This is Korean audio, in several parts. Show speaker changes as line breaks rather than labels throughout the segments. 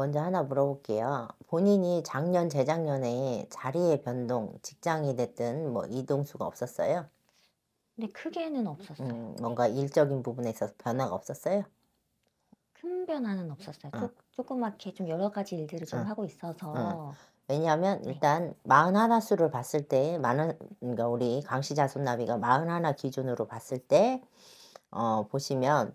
먼저 하나 물어볼게요. 본인이 작년, 재작년에 자리의 변동, 직장이 됐든 뭐 이동수가 없었어요?
근 네, 크게는 없었어요.
음, 뭔가 일적인 부분에 있어서 변화가 없었어요?
큰 변화는 없었어요. 어. 조, 그맣게좀 여러 가지
일들을 좀 어. 하고
있어서
왜냐하면 네. 일단 마흔 하나 수를 봤을 때 많은 그러니까 우리 강시자손나비가 마흔 하나 기준으로 봤을 때 어, 보시면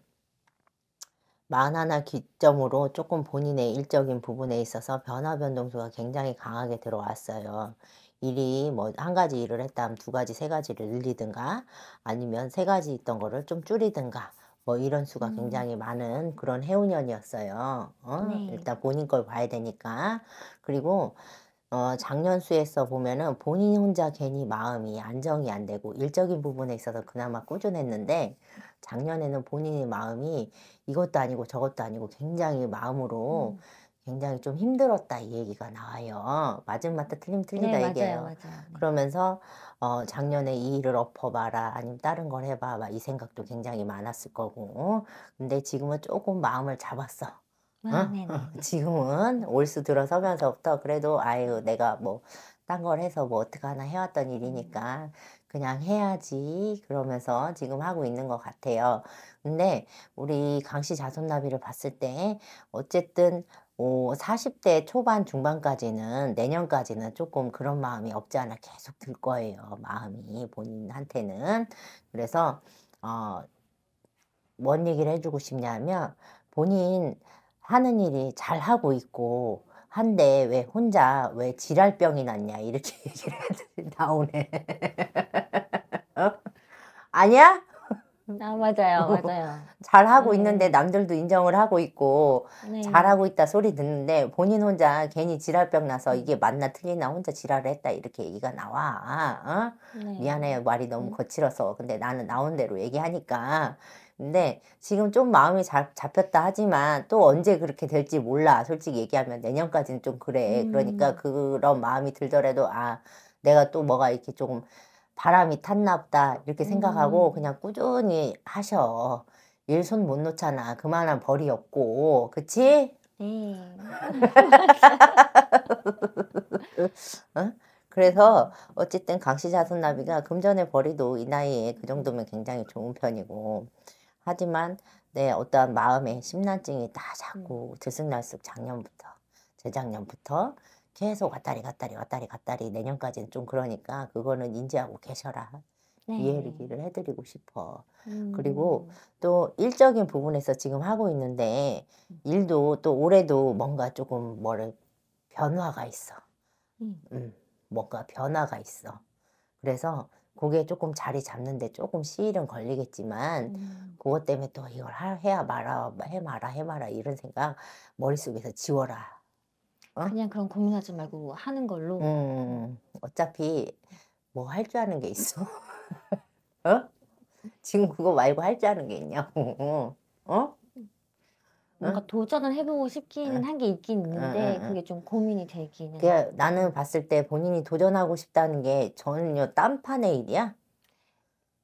만화나 기점으로 조금 본인의 일적인 부분에 있어서 변화 변동수가 굉장히 강하게 들어왔어요. 일이 뭐 한 가지 일을 했다면 두 가지, 세 가지를 늘리든가 아니면 세 가지 있던 거를 좀 줄이든가 뭐 이런 수가 음. 굉장히 많은 그런 해운년이었어요. 어? 네. 일단 본인 걸 봐야 되니까. 그리고 어, 작년 수에서 보면은 본인 혼자 괜히 마음이 안정이 안 되고 일적인 부분에 있어서 그나마 꾸준했는데 작년에는 본인의 마음이 이것도 아니고 저것도 아니고 굉장히 마음으로 음. 굉장히 좀 힘들었다 이 얘기가 나와요. 맞은 맞다 틀림 틀리다 네, 얘기예요. 맞아요, 맞아요. 네. 그러면서 어 작년에 이 일을 엎어봐라 아니면 다른 걸 해봐 막 이 생각도 굉장히 많았을 거고 근데 지금은 조금 마음을 잡았어. 아, 어? 지금은 올 수 들어서면서부터 그래도 아유 내가 뭐딴 걸 해서 뭐 어떻게 하나 해왔던 음. 일이니까 그냥 해야지 그러면서 지금 하고 있는 것 같아요. 근데 우리 강씨 자손나비를 봤을 때 어쨌든 오, 40대 초반 중반까지는 내년까지는 조금 그런 마음이 없지 않아 계속 들 거예요. 마음이 본인한테는 그래서 어, 뭔 얘기를 해주고 싶냐면 본인 하는 일이 잘 하고 있고 한데 왜 혼자 왜 지랄병이 났냐 이렇게 얘기를 나오네. 어? 아니야?
아 맞아요 뭐 맞아요.
잘하고 네. 있는데 남들도 인정을 하고 있고 네. 잘하고 있다 소리 듣는데 본인 혼자 괜히 지랄병 나서 음. 이게 맞나 틀리나 혼자 지랄을 했다 이렇게 얘기가 나와. 어? 네. 미안해 말이 너무 음. 거칠어서 근데 나는 나온 대로 얘기하니까 근데 지금 좀 마음이 잘 잡혔다 하지만 또 언제 그렇게 될지 몰라. 솔직히 얘기하면 내년까지는 좀 그래. 그러니까 음. 그러니까 그런 마음이 들더라도 아, 내가 또 뭐가 이렇게 조금 바람이 탔나 보다. 이렇게 생각하고 음. 그냥 꾸준히 하셔. 일손못 놓잖아. 그만한 벌이 없고. 그치? 네. 어? 그래서 어쨌든 강시자손나비가 금전의 벌이도 이 나이에 그 정도면 굉장히 좋은 편이고 하지만 내 어떠한 마음의 심란증이 다 자꾸 음. 들쑥날쑥 작년부터 재작년부터 계속 왔다리 갔다리 왔다리 갔다리 내년까지는 좀 그러니까 그거는 인지하고 계셔라 네. 이해를 해드리고 싶어. 음. 그리고 또 일적인 부분에서 지금 하고 있는데 음. 일도 또 올해도 뭔가 조금 뭐를 변화가 있어. 음. 음, 뭔가 변화가 있어. 그래서 그게 조금 자리 잡는데 조금 시일은 걸리겠지만 음. 그것 때문에 또 이걸 해야 말아 해 말아 해 말아 이런 생각 머릿속에서 지워라. 어? 그냥 그런 고민하지 말고 하는 걸로. 음, 어차피 뭐 할 줄 아는 게 있어. 어? 지금 그거 말고 할 줄 아는 게 있냐고. 어? 뭔가 응? 도전을 해보고 싶기는 한 게 있긴 있는데 그게
좀 고민이 되기는. 그
나는 봤을 때 본인이 도전하고 싶다는 게저는 딴판의 일이야.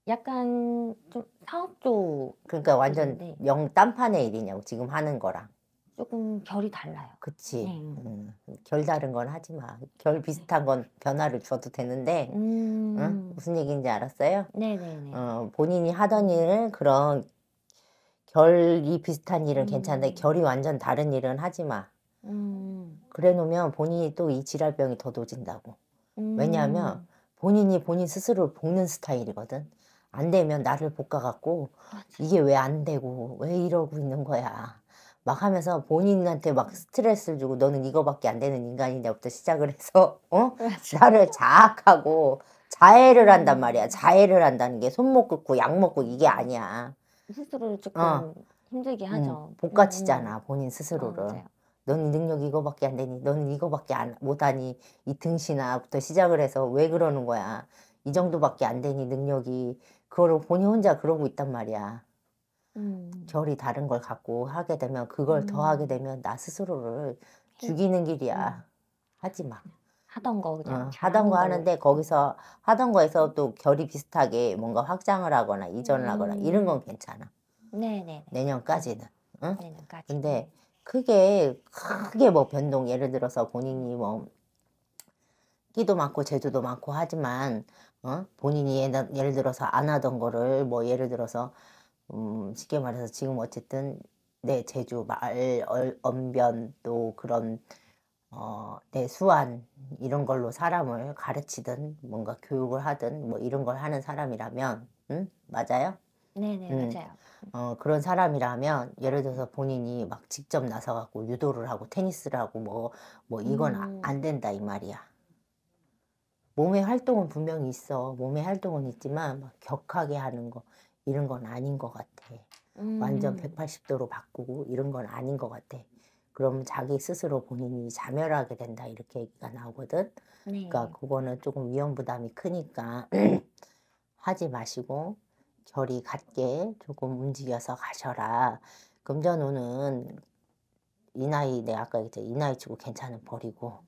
약간 좀 사업 쪽. 그러니까 완전 영 딴판의 일이냐고 지금 하는 거랑. 조금 결이 달라요. 그치. 네. 음, 결 다른 건 하지 마. 결 비슷한 건 변화를 줘도 되는데,
음... 응?
무슨 얘기인지 알았어요? 네네네. 어, 본인이 하던 일을 그런 결이 비슷한 일은 음. 괜찮은데 결이 완전 다른 일은 하지 마.
음.
그래 놓으면 본인이 또 이 질랄병이 더 도진다고. 음. 왜냐하면 본인이 본인 스스로를 볶는 스타일이거든. 안 되면 나를 볶아갖고 이게 왜 안 되고 왜 이러고 있는 거야. 막 하면서 본인한테 막 음. 스트레스를 주고 너는 이거밖에 안 되는 인간인데부터 시작을 해서 어? 나를 자악하고 자해를 한단 음. 말이야. 자해를 한다는 게 손목 긋고 약 먹고 이게 아니야.
스스로를 어. 조금 어. 힘들게 하죠.
음, 복가치잖아 음. 본인 스스로를. 어, 넌 능력 이거밖에 안 되니, 넌 이거밖에 안, 못하니, 이 등신아부터 시작을 해서 왜 그러는 거야. 이 정도밖에 안 되니 능력이 그거 본인 혼자 그러고 있단 말이야. 음. 결이 다른 걸 갖고 하게 되면 그걸 더 음. 하게 되면 나 스스로를 죽이는 길이야. 음. 하지 마.
하던 거 그냥 어, 하던 거 하는데
거기서 하던 거에서 음. 또 결이 비슷하게 뭔가 확장을 하거나 이전을 음. 하거나 이런 건 음. 괜찮아. 네네. 내년까지는. 응? 내년까지. 근데 크게 크게 뭐 변동 예를 들어서 본인이 뭐 끼도 많고 재주도 많고 하지만 어? 본인이 예를 들어서 안 하던 거를 뭐 예를 들어서 음, 쉽게 말해서 지금 어쨌든 내 재주 말 언변 또 그런 어, 내수한 이런 걸로 사람을 가르치든 뭔가 교육을 하든 뭐 이런 걸 하는 사람이라면 응? 맞아요?
네네 음. 맞아요.
어, 그런 사람이라면 예를 들어서 본인이 막 직접 나서 갖고 유도를 하고 테니스를 하고 뭐뭐 뭐 이건 아- 음. 안 된다 이 말이야. 몸의 활동은 분명히 있어. 몸의 활동은 있지만 막 격하게 하는 거 이런 건 아닌 것 같아. 음. 완전 180도로 바꾸고 이런 건 아닌 것 같아. 그럼 자기 스스로 본인이 자멸하게 된다 이렇게 얘기가 나오거든. 그러니까 네. 그러니까 그거는 조금 위험 부담이 크니까 하지 마시고 결이 같게 조금 움직여서 가셔라. 금전운은 이 나이 내 아까 얘기했죠. 이 나이 치고 괜찮은 버리고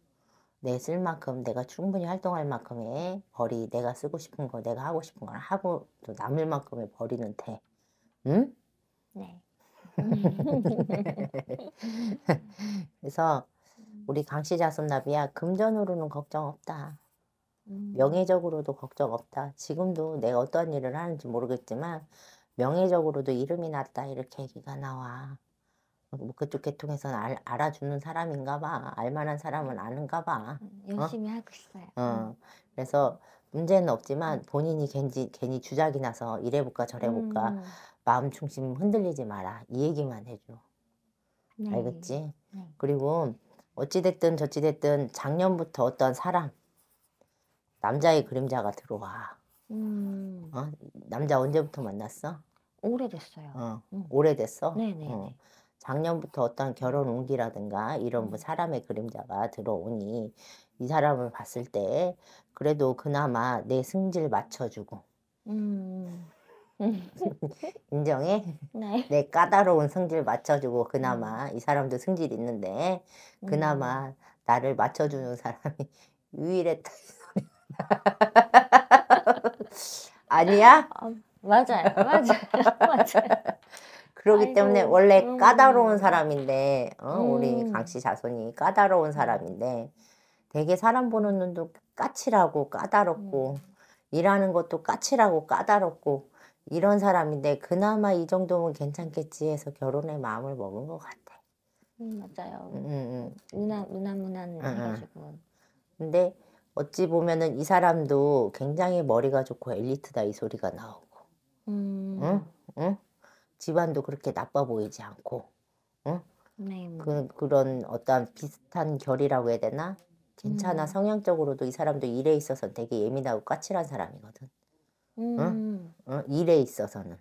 내쓸 만큼 내가 충분히 활동할 만큼의 벌이 내가 쓰고 싶은 거 내가 하고 싶은 걸 하고 또 남을 만큼의 벌이는 돼. 응? 네. 그래서 우리 강씨자손나비야 금전으로는 걱정 없다. 음. 명예적으로도 걱정 없다. 지금도 내가 어떤 일을 하는지 모르겠지만 명예적으로도 이름이 났다 이렇게 얘기가 나와. 뭐 그쪽 계통에서는 알, 아주는 사람인가 봐. 알만한 사람은 아는가 봐. 어? 열심히 어? 하고 있어요. 어. 음. 그래서 문제는 없지만 본인이 괜히, 괜히 주작이 나서 이래볼까 저래볼까 음. 마음 중심 흔들리지 마라. 이 얘기만 해줘. 네. 알겠지? 네. 그리고 어찌됐든 저찌됐든 작년부터 어떤 사람, 남자의 그림자가 들어와.
음.
어? 남자 언제부터 만났어?
오래됐어요.
어. 음. 오래됐어? 네네. 네, 어. 네. 작년부터 어떤 결혼 운기라든가 이런 뭐 음. 사람의 그림자가 들어오니 이 사람을 봤을 때 그래도 그나마 내 승질 맞춰주고
음. 인정해? 네.
내 까다로운 성질 맞춰주고 그나마 이 사람도 성질 있는데
음. 그나마
나를 맞춰주는 사람이 유일했다 아니야?
아, 맞아요, 맞아요,
맞아요. 그러기 아이고, 때문에 원래 음. 까다로운 사람인데 어, 음. 우리 강씨 자손이 까다로운 음. 사람인데 되게 사람 보는 눈도 까칠하고 까다롭고 음. 일하는 것도 까칠하고 까다롭고 이런 사람인데 그나마 이 정도면 괜찮겠지 해서 결혼에 마음을 먹은 것 같아.
음, 맞아요.
음, 음.
누나 음. 누나 해가지고.
근데 어찌 보면은 이 사람도 굉장히 머리가 좋고 엘리트다 이 소리가 나오고.
음. 응?
응? 집안도 그렇게 나빠 보이지 않고. 응?
네. 네. 그,
그런 어떤 비슷한 결이라고 해야 되나? 괜찮아. 음. 성향적으로도 이 사람도 일에 있어서 되게 예민하고 까칠한 사람이거든.
어? 음.
어? 어? 일에 있어서는.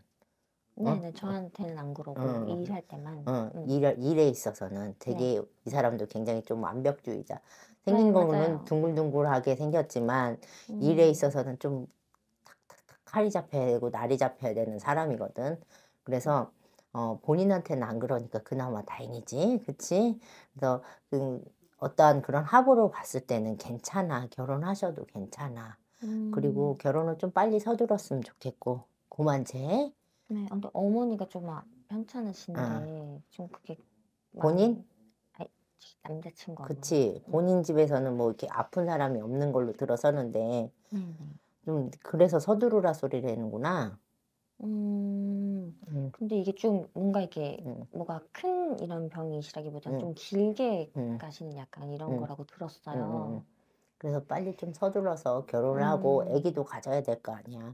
어? 네네
어? 저한테는 안 그러고 어, 어. 일할 때만.
어, 음. 일, 일에 있어서는 되게 네. 이 사람도 굉장히 좀 완벽주의자.
생긴 네, 거는
둥글둥글하게 생겼지만 음. 일에 있어서는 좀 탁탁탁 칼이 잡혀야 되고 날이 잡혀야 되는 사람이거든. 그래서 어, 본인한테는 안 그러니까 그나마 다행이지, 그렇지? 그래서 그, 어떠한 그런 합으로 봤을 때는 괜찮아 결혼하셔도 괜찮아. 그리고 음. 결혼을 좀 빨리 서둘렀으면 좋겠고 고만제
네, 근데 어머니가 좀 아- 찮으신데좀 그게 본인? 아니, 남자친구
그치 네. 본인 집에서는 뭐 이렇게 아픈 사람이 없는 걸로 들어서는데 네좀 그래서 서두르라 소리를 내는구나
음 음, 근데 이게 좀 뭔가 이게 음. 뭐가 큰 이런 병이시라기보다 음. 좀 길게 음, 가시는 약간 이런 음. 거라고 들었어요. 음, 음,
그래서 빨리 좀 서둘러서 결혼을 하고 애기도 음. 가져야 될 거 아니야.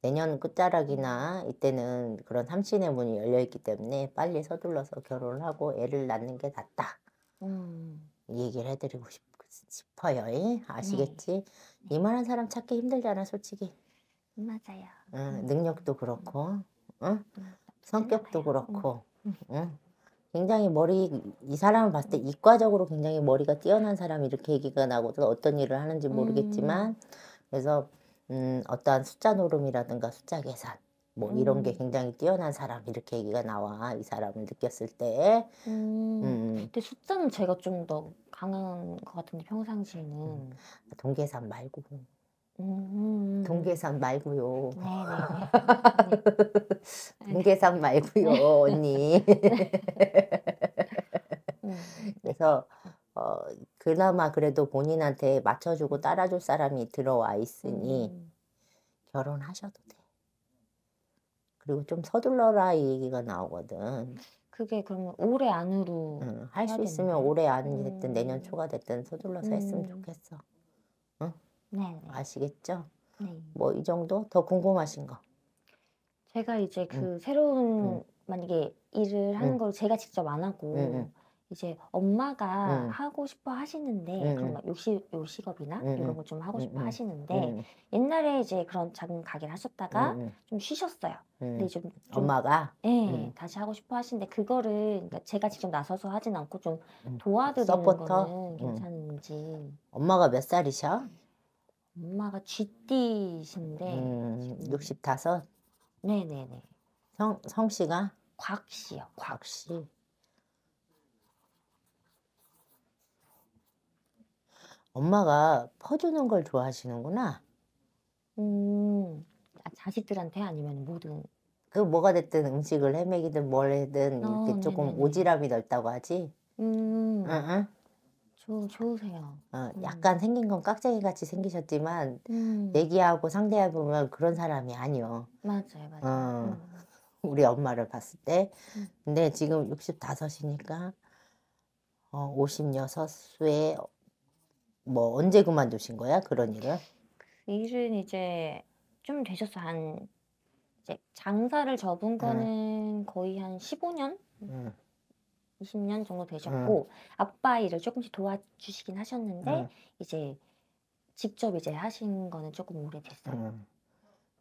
내년 끝자락이나 이때는 그런 삼신의 문이 열려 있기 때문에 빨리 서둘러서 결혼을 하고 애를 낳는 게 낫다. 음. 이 얘기를 해드리고 싶, 싶어요. 아시겠지? 네. 이만한 사람 찾기 힘들잖아, 솔직히. 음, 맞아요. 응, 음. 능력도 그렇고, 응? 성격도 그렇고, 응? 굉장히 머리 이 사람을 봤을 때 이과적으로 굉장히 머리가 뛰어난 사람 이렇게 얘기가 나거든 어떤 일을 하는지 모르겠지만 음. 그래서 음, 어떠한 숫자 노름이라든가 숫자 계산 뭐 음. 이런 게 음. 굉장히 뛰어난 사람 이렇게 얘기가 나와 이 사람을 느꼈을 때.
음. 음. 근데
숫자는 제가 좀 더 강한 것 같은데 평상시에는 음. 동계산 말고. 동계산 음. 말고요. 동계산 네, 네. 말고요, 네. 언니. 음. 그래서 어, 그나마 그래도 본인한테 맞춰주고 따라줄 사람이 들어와 있으니 음. 결혼하셔도 돼. 그리고 좀 서둘러라 이 얘기가 나오거든.
그게 그러면 올해 안으로 응,
할수 있으면 올해 안이 됐든 내년 초가 됐든 서둘러서 했으면 좋겠어. 네. 아시겠죠? 네. 뭐 이 정도 더 궁금하신 거.
제가 이제 그 음. 새로운 음. 만약에 일을 하는 음. 걸 제가 직접 안 하고 음. 음. 이제 엄마가 음. 하고 싶어 하시는데 음. 그런 음. 막 요시 요식업이나 음. 이런 음. 거좀 하고 싶어 음. 하시는데 음. 옛날에 이제 그런 작은 가게를 하셨다가 음. 좀 쉬셨어요. 음. 근데 좀, 좀 엄마가 예 음. 다시 하고 싶어 하시는데 그거를 그러니까 제가 직접 나서서 하진 않고 좀
도와드리는 서포터? 거는 괜찮은지. 엄마가 몇 살이셔?
엄마가 쥐띠신데
음, 65? 네네네 성, 성씨가? 곽씨요 곽씨. 엄마가 퍼주는 걸 좋아하시는구나.
음, 자식들한테 아니면 모든
그 뭐가 됐든 음식을 헤매기든 뭘 해든 어, 이렇게 조금 네네네. 오지랖이 넓다고 하지.
음. 응, 응. 주, 좋으세요.
어, 음. 약간 생긴 건 깍쟁이 같이 생기셨지만 음. 얘기하고 상대해 보면 그런 사람이 아니요. 맞아요, 맞아요. 어, 음. 우리 엄마를 봤을 때, 음. 근데 지금 65이니까 어, 56에 뭐 언제 그만두신 거야 그런 일을?
그 일은 이제 좀 되셨어 한 이제 장사를 접은 음. 거는 응. 거의 한 15년 응. 20년 정도 되셨고 음. 아빠 일을 조금씩 도와주시긴 하셨는데 음. 이제 직접 이제 하신 거는 조금 오래됐어요.
음.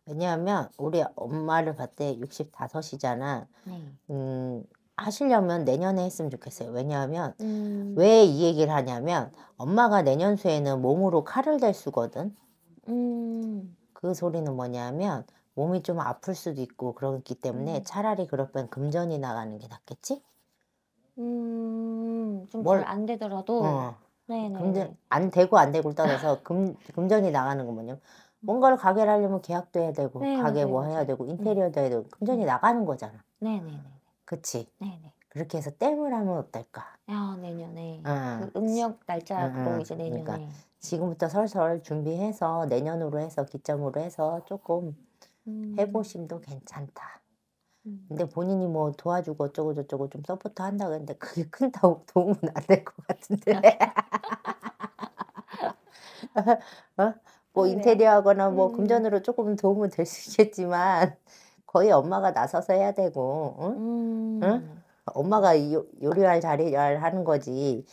왜냐하면 우리 엄마를 봤을 때 65이잖아. 네. 음, 하시려면 내년에 했으면 좋겠어요. 왜냐하면 음. 왜이 얘기를 하냐면 엄마가 내년 수에는 몸으로 칼을 댈 수거든.
음.
그 소리는 뭐냐면 몸이 좀 아플 수도 있고 그렇기 때문에 차라리 그럴 땐 금전이 나가는 게 낫겠지?
음, 좀 뭘- 잘안 되더라도 어. 네네. 네, 네.
안 되고 안 되고를 떠나서 금 금전이 나가는 건 뭐냐면 음. 뭔가를 가게를 하려면 계약도 해야 되고 네, 가게 맞요뭐 해야 되고 음. 인테리어도 해야 되고 금전이 음. 나가는 거잖아. 네네네. 네, 그치? 네네. 그렇게 해서 땜을 하면 어떨까?
아 내년에 응. 그 음력
날짜로 음, 이제 내년에 그러니까. 지금부터 설설 준비해서 내년으로 해서 기점으로 해서 조금 음, 해보심도 괜찮다. 음. 근데 본인이 뭐 도와주고 어쩌고 저쩌고 좀 서포트 한다 그랬는데 그게 큰 도움은 안 될 것 같은데. 어? 뭐그 인테리어하거나 뭐 음. 금전으로 조금 도움은 될 수 있겠지만 거의 엄마가 나서서 해야 되고, 어? 응? 음. 응? 엄마가 요, 요리할 자리를 하는 거지.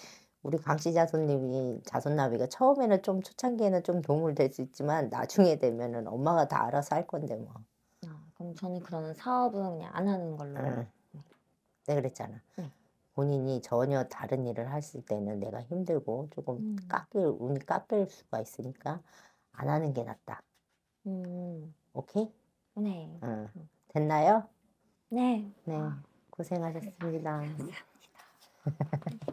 우리 강씨 자손님이 자손남이가 처음에는 좀 초창기에는 좀 도움을 될 수 있지만 나중에 되면은 엄마가 다 알아서 할 건데 뭐.
그럼 음, 저는 그런 사업은 그냥 안 하는 걸로. 응. 음. 내가
네. 네, 그랬잖아. 응. 네. 본인이 전혀 다른 일을 했을 때는 내가 힘들고 조금 음. 깎일 운이 깎일 수가 있으니까 안 하는 게 낫다. 음. 오케이? 네. 응. 어. 음. 됐나요? 네. 네. 아. 고생하셨습니다. 감사합니다.